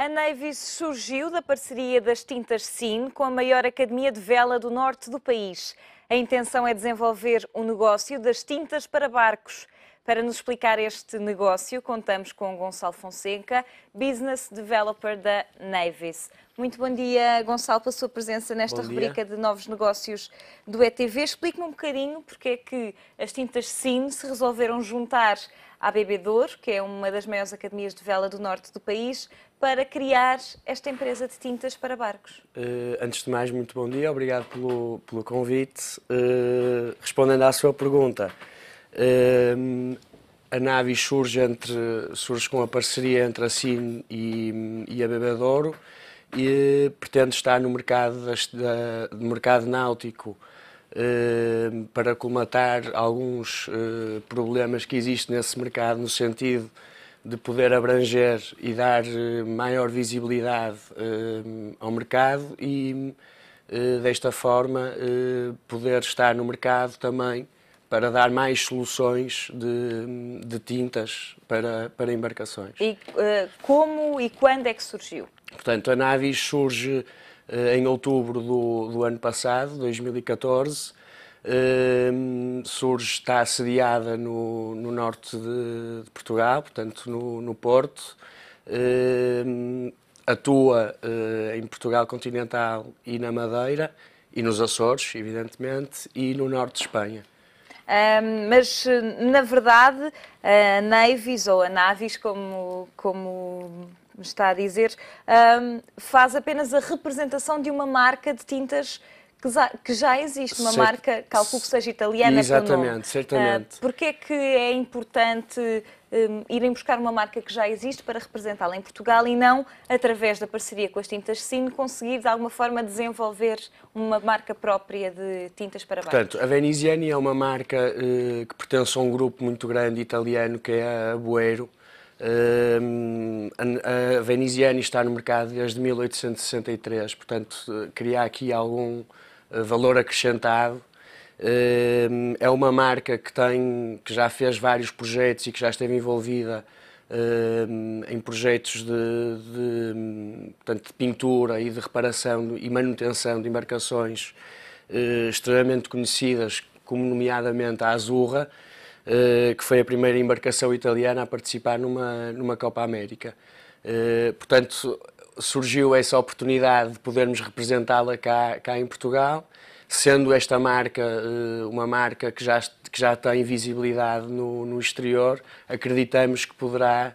A Navis surgiu da parceria das tintas Sin com a maior academia de vela do norte do país. A intenção é desenvolver o um negócio das tintas para barcos. Para nos explicar este negócio, contamos com Gonçalo Fonseca, Business Developer da Navis. Muito bom dia, Gonçalo, pela sua presença nesta bom rubrica dia. de novos negócios do ETV. Explique-me um bocadinho porque é que as tintas Sin se resolveram juntar à Bebedouro, que é uma das maiores academias de vela do norte do país, para criar esta empresa de tintas para barcos? Uh, antes de mais, muito bom dia, obrigado pelo, pelo convite. Uh, respondendo à sua pergunta, uh, a Navi surge, entre, surge com a parceria entre a CIN e, e a Bebedouro e pretende estar no mercado, da, mercado náutico para colmatar alguns problemas que existem nesse mercado, no sentido de poder abranger e dar eh, maior visibilidade eh, ao mercado e, eh, desta forma, poder estar no mercado também para dar mais soluções de, de tintas para, para embarcações. E como e quando é que surgiu? Portanto, a Navis surge em outubro do, do ano passado, 2014, Surge está assediada no, no norte de, de, Portugal, portanto no, no Porto. Uh, atua uh, em Portugal continental e na Madeira e nos Açores, evidentemente, e no norte de Espanha. mas, na verdade, a Navis, ou a Navis, como, como está a dizer, faz apenas a representação de uma marca de tintas que já, que já existe uma marca, calculo que seja italiana. Exatamente, não. certamente. Uh, Porquê é que é importante um, irem buscar uma marca que já existe para representá-la em Portugal e não, através da parceria com as tintas Cine, conseguir de alguma forma desenvolver uma marca própria de tintas para barcos? Portanto, a Veniziani é uma marca uh, que pertence a um grupo muito grande italiano que é a Boero. Hum, a Veneziani está no mercado desde 1863, portanto, eh, criar aqui algum eh, valor acrescentado. Eh, é uma marca que tem, que já fez vários projetos e que já esteve envolvida eh, em projetos de, de, portanto, de pintura e de reparação e manutenção de embarcações extremamente conhecidas, como nomeadamente a Azurra, que foi a primeira embarcação italiana a participar numa, numa Copa América. Portanto, surgiu essa oportunidade de podermos representá-la cá, cá em Portugal, sendo esta marca eh, uma marca que já, que já tem visibilidade no, no exterior, acreditamos que poderá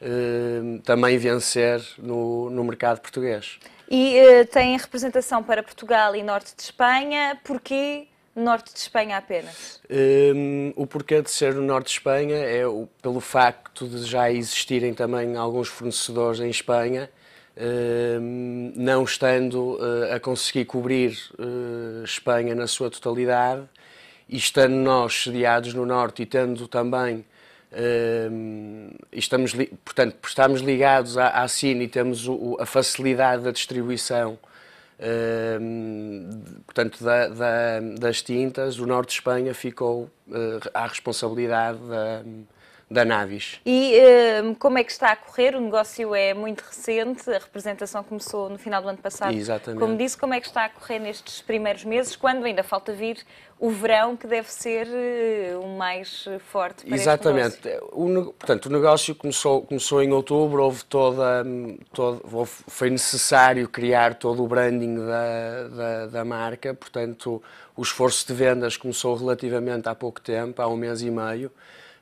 eh, também vencer no, no mercado português. E uh, tem representação para Portugal e Norte de Espanha, porquê Norte de Espanha apenas? Um, o porquê de ser no Norte de Espanha é o, pelo facto de já existirem também alguns fornecedores em Espanha não estando eh, a conseguir cobrir eh, Espanha na sua totalidade e estando nós sediados no Norte e tendo também estamos, portanto, estamos ligados à, à Cine e temos a facilidade da distribuição portanto, da, da, das tintas, o Norte de Espanha ficou eh, à responsabilidade da da Navis. E hum, como é que está a correr? O negócio é muito recente, a representação começou no final do ano passado. Exatamente. Como disse, como é que está a correr nestes primeiros meses, quando ainda falta vir o verão, que deve ser eh, o mais forte para Exatamente. O, portanto, o negócio começou, começou em outubro, houve toda, hum, foi necessário criar todo o branding da, da, da marca, portanto, o esforço de vendas começou relativamente há pouco tempo, há um mês e meio.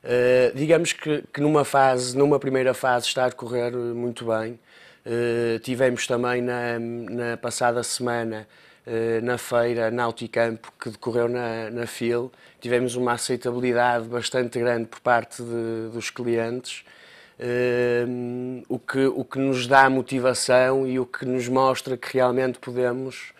Eh, digamos que, que, numa fase, numa primeira fase está a decorrer eh, muito bem. Uh, tivemos também na, na passada semana uh, na feira Nauticampo que decorreu na, na FIL, tivemos uma aceitabilidade bastante grande por parte de, dos clientes, o, que, o que nos dá motivação e o que nos mostra que realmente podemos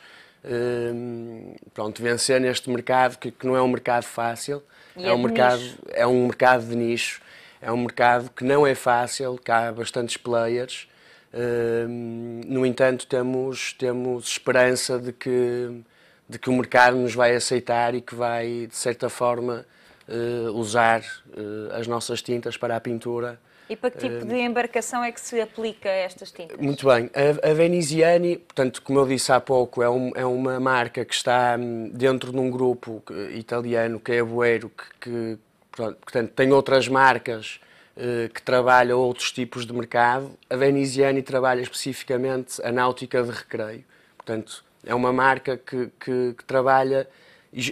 Hum, pronto, vencer neste mercado que, que não é um mercado fácil, é, é um mercado, nicho. é um mercado de nicho, é um mercado que não é fácil, que há bastantes players. Hum, no entanto, temos, temos esperança de que, de que o mercado nos vai aceitar e que vai, de certa forma, eh, usar eh, as nossas tintas para a pintura. E para que tipo eh, de embarcação é que se aplica estas tintas? Muito bem. A, a Veneziani, portanto, como eu disse há pouco, é, um, é, uma marca que está hum, dentro de um grupo italiano que é Boeiro, que, que portanto, tem outras marcas que trabalham outros tipos de mercado. A Veneziani trabalha especificamente a náutica de recreio. Portanto, é uma marca que, que, que trabalha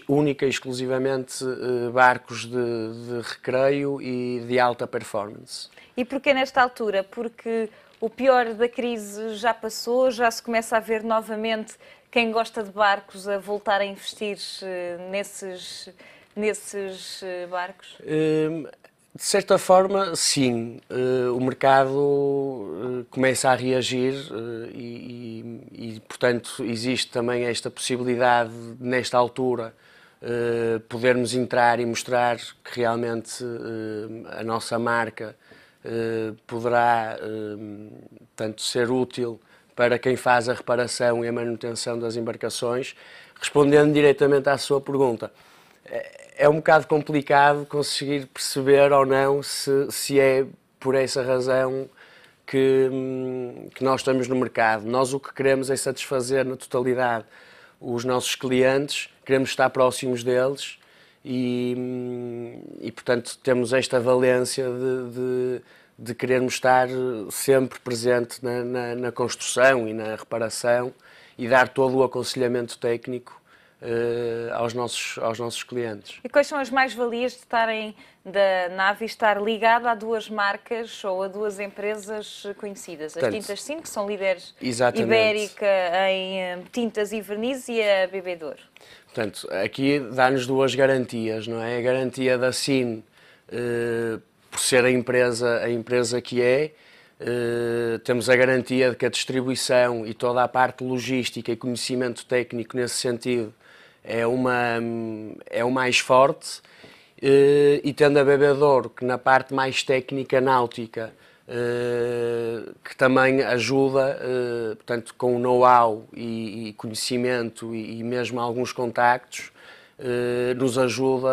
única e exclusivamente eh, barcos de, de recreio e de alta performance. E porquê nesta altura? Porque o pior da crise já passou, já se começa a ver novamente quem gosta de barcos a voltar a investir eh, nesses, nesses eh, barcos? Hum, de certa forma, sim. Uh, o mercado uh, começa a reagir uh, e, e, e, portanto, existe também esta possibilidade, nesta altura, podermos entrar e mostrar que realmente a nossa marca poderá tanto ser útil para quem faz a reparação e a manutenção das embarcações, respondendo diretamente à sua pergunta. É, é um bocado complicado conseguir perceber ou não se, se é por essa razão que, hum, que nós estamos no mercado. Nós o que queremos é satisfazer na totalidade os nossos clientes, queremos estar próximos deles e, hum, e portanto, temos esta valência de, de, de querermos estar sempre presente na, na, na construção e na reparação e dar todo o aconselhamento técnico uh, aos, nossos, aos nossos clientes. E quais são as mais-valias de estarem da nave estar ligado a duas marcas ou a duas empresas conhecidas? As Tintas Sim, que são líderes exatamente. ibérica em eh, tintas e verniz, e a Bebedouro. Portanto, aqui dá-nos duas garantias, não é? A garantia da SIN, uh, eh, por ser a empresa, a empresa que é, Uh, temos a garantia de que a distribuição e toda a parte logística e conhecimento técnico nesse sentido é, uma, é o mais forte, eh, e tendo a bebedor que na parte mais técnica náutica, eh, que também ajuda, eh, portanto, com know-how e, conhecimento e, mesmo alguns contactos, nos ajuda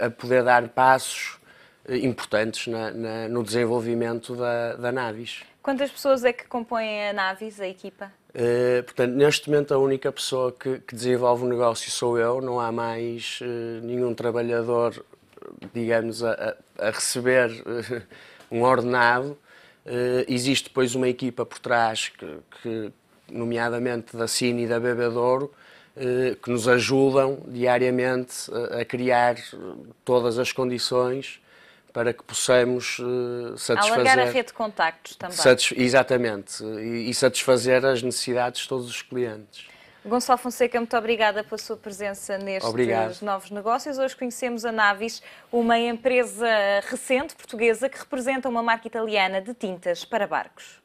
a, poder dar passos eh, importantes na, na, no desenvolvimento da, da Navis. Quantas pessoas é que compõem a Navis, a equipa? Uh, portanto, neste momento a única pessoa que, que, desenvolve o negócio sou eu, não há mais uh, nenhum trabalhador, digamos, a, a receber uh, um ordenado. existe depois uma equipa por trás, que, que nomeadamente da Cine e da Bebedouro, que nos ajudam diariamente a, a criar todas as condições para que possamos uh, satisfazer... Alargar a rede de contactos também. Satis... Exatamente, e, e, satisfazer as necessidades de todos os clientes. Gonçalo Fonseca, muito obrigada pela sua presença nestes Obrigado. novos negócios. Hoje conhecemos a Navis, uma empresa recente portuguesa que representa uma marca italiana de tintas para barcos.